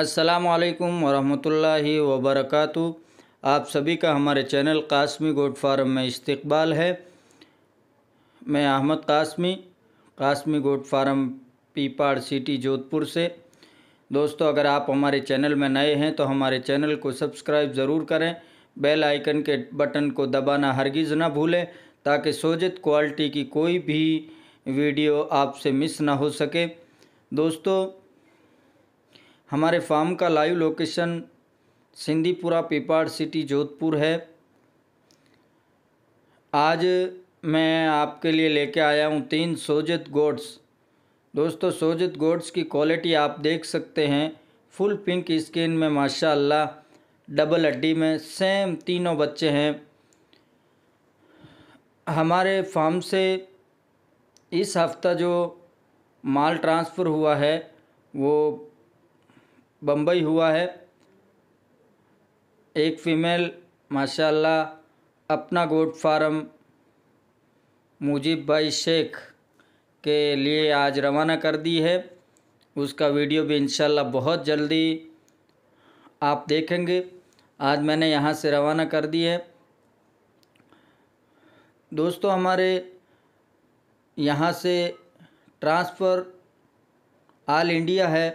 असलकम वरहमतुल्लाहि वबरकू आप सभी का हमारे चैनल कासमी गोड फार्म में इस्तबाल है मैं अहमद कासमी कासमी गोड फार्म पीपाड़ सिटी जोधपुर से दोस्तों अगर आप हमारे चैनल में नए हैं तो हमारे चैनल को सब्सक्राइब ज़रूर करें बेल आइकन के बटन को दबाना हरगिज़ ना भूलें ताकि सोजत क्वालिटी की कोई भी वीडियो आपसे मिस ना हो सके दोस्तों हमारे फार्म का live location Sindhipura Pipar city Jodhpur है आज मैं आपके लिए लेके आया हूँ तीन सोजित गोड्स दोस्तों सोजित गोड्स की क्वालिटी आप देख सकते हैं फुल पिंक स्किन में माशाल्लाह डबल हड्डी में सेम तीनों बच्चे हैं हमारे फार्म से इस हफ्ता जो माल ट्रांसफ़र हुआ है वो बम्बई हुआ है एक फ़ीमेल माशाल्लाह अपना गोट फार्म मुजीब भाई शेख के लिए आज रवाना कर दी है उसका वीडियो भी इंशाल्लाह बहुत जल्दी आप देखेंगे आज मैंने यहाँ से रवाना कर दी है दोस्तों हमारे यहाँ से ट्रांसफ़र ऑल इंडिया है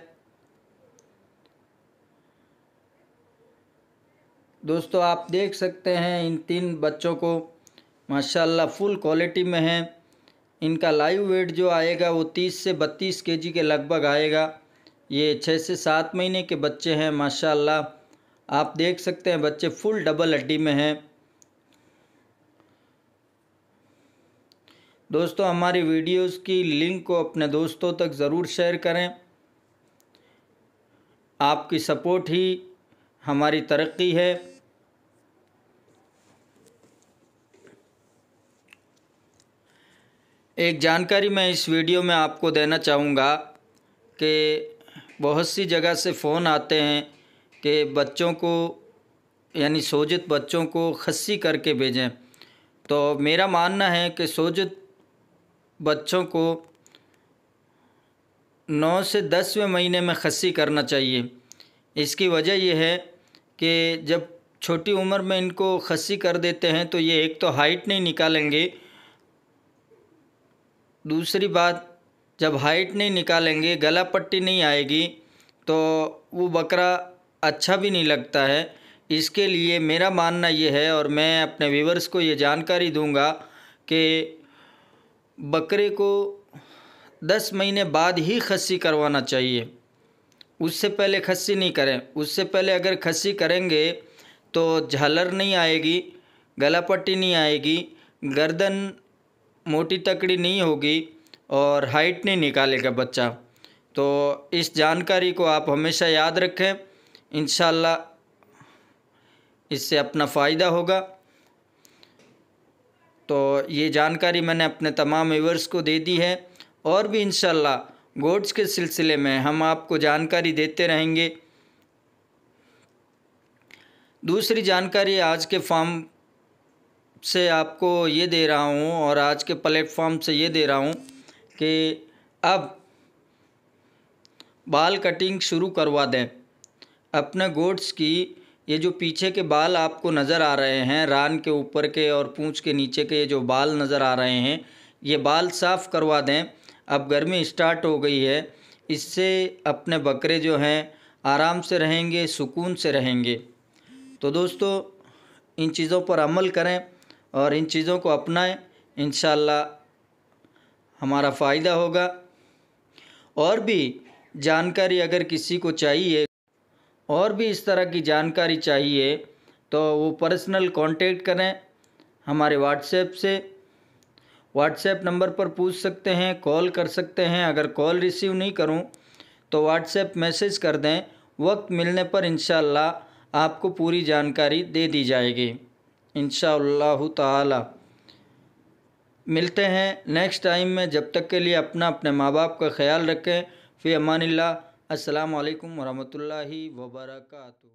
दोस्तों आप देख सकते हैं इन तीन बच्चों को माशाल्लाह फुल क्वालिटी में है इनका लाइव वेट जो आएगा वो तीस से बत्तीस के के लगभग आएगा ये छः से सात महीने के बच्चे हैं माशाल्लाह आप देख सकते हैं बच्चे फुल डबल हड्डी में हैं दोस्तों हमारी वीडियोस की लिंक को अपने दोस्तों तक ज़रूर शेयर करें आपकी सपोर्ट ही हमारी तरक्की है एक जानकारी मैं इस वीडियो में आपको देना चाहूँगा कि बहुत सी जगह से फ़ोन आते हैं कि बच्चों को यानी सोजित बच्चों को खस्सी करके भेजें तो मेरा मानना है कि सोजित बच्चों को नौ से दसवें महीने में खस्सी करना चाहिए इसकी वजह यह है कि जब छोटी उम्र में इनको खस्सी कर देते हैं तो ये एक तो हाइट नहीं निकालेंगे दूसरी बात जब हाइट नहीं निकालेंगे गला पट्टी नहीं आएगी तो वो बकरा अच्छा भी नहीं लगता है इसके लिए मेरा मानना ये है और मैं अपने व्यूवर्स को ये जानकारी दूंगा कि बकरे को दस महीने बाद ही खस्सी करवाना चाहिए उससे पहले खस्सी नहीं करें उससे पहले अगर खस्सी करेंगे तो झालर नहीं आएगी गला पट्टी नहीं आएगी गर्दन मोटी तकड़ी नहीं होगी और हाइट नहीं निकालेगा बच्चा तो इस जानकारी को आप हमेशा याद रखें इन इससे अपना फ़ायदा होगा तो ये जानकारी मैंने अपने तमाम व्यूवर्स को दे दी है और भी इन गोड्स के सिलसिले में हम आपको जानकारी देते रहेंगे दूसरी जानकारी आज के फार्म से आपको ये दे रहा हूँ और आज के प्लेटफॉर्म से ये दे रहा हूँ कि अब बाल कटिंग शुरू करवा दें अपने गोड्स की ये जो पीछे के बाल आपको नज़र आ रहे हैं रान के ऊपर के और पूंछ के नीचे के ये जो बाल नज़र आ रहे हैं ये बाल साफ़ करवा दें अब गर्मी स्टार्ट हो गई है इससे अपने बकरे जो हैं आराम से रहेंगे सुकून से रहेंगे तो दोस्तों इन चीज़ों पर अमल करें और इन चीज़ों को अपनाएं इन हमारा फ़ायदा होगा और भी जानकारी अगर किसी को चाहिए और भी इस तरह की जानकारी चाहिए तो वो पर्सनल कांटेक्ट करें हमारे व्हाट्सएप से व्हाट्सएप नंबर पर पूछ सकते हैं कॉल कर सकते हैं अगर कॉल रिसीव नहीं करूं तो व्हाट्सएप मैसेज कर दें वक्त मिलने पर इन आपको पूरी जानकारी दे दी जाएगी इन ताला मिलते हैं नेक्स्ट टाइम में जब तक के लिए अपना अपने माँ बाप का ख्याल रखें फिर अमान अल्लाम वरहमल वबरकू